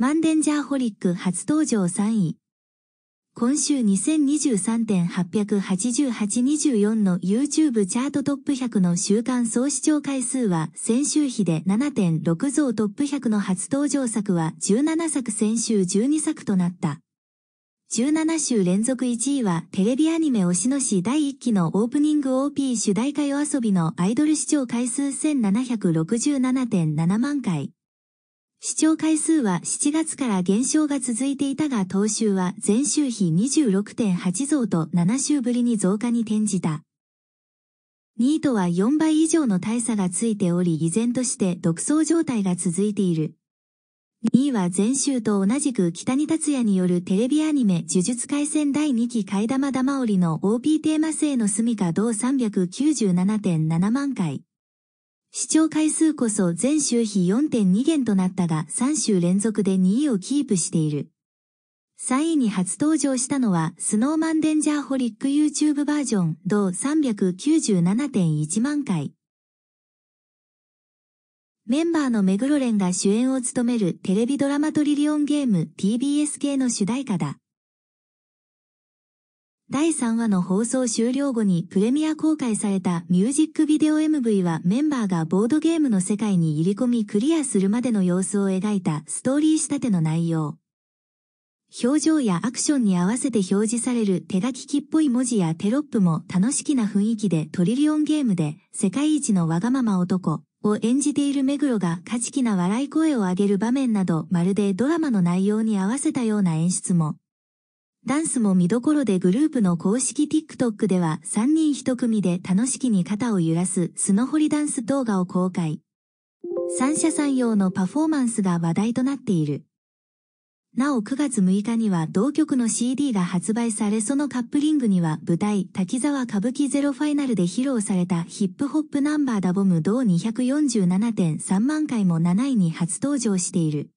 マンデンジャーホリック初登場3位。今週2023.888-24の YouTube チャートトップ100の週間総視聴回数は先週比で7.6増トップ100の初登場作は17作先週12作となった。17週連続1位はテレビアニメ推しのし第1期のオープニング OP 主題歌夜遊びのアイドル視聴回数1767.7万回。視聴回数は7月から減少が続いていたが当週は前週比26.8増と7週ぶりに増加に転じた。2位とは4倍以上の大差がついており依然として独走状態が続いている。2位は前週と同じく北に達也によるテレビアニメ呪術回戦第2期替え玉玉織の OP テーマ性の住か同397.7万回。視聴回数こそ全週比4.2元となったが3週連続で2位をキープしている。3位に初登場したのは、スノーマンデンジャーホリック YouTube バージョン、同397.1万回。メンバーの目黒ンが主演を務めるテレビドラマトリリオンゲーム TBS 系の主題歌だ。第3話の放送終了後にプレミア公開されたミュージックビデオ MV はメンバーがボードゲームの世界に入り込みクリアするまでの様子を描いたストーリー仕立ての内容。表情やアクションに合わせて表示される手書き機っぽい文字やテロップも楽しきな雰囲気でトリリオンゲームで世界一のわがまま男を演じている目黒が勝ち気な笑い声を上げる場面などまるでドラマの内容に合わせたような演出も。ダンスも見どころでグループの公式 TikTok では3人1組で楽しきに肩を揺らすスノホリダンス動画を公開。三者三様のパフォーマンスが話題となっている。なお9月6日には同曲の CD が発売されそのカップリングには舞台滝沢歌舞伎ゼロファイナルで披露されたヒップホップナンバーダボム同247.3万回も7位に初登場している。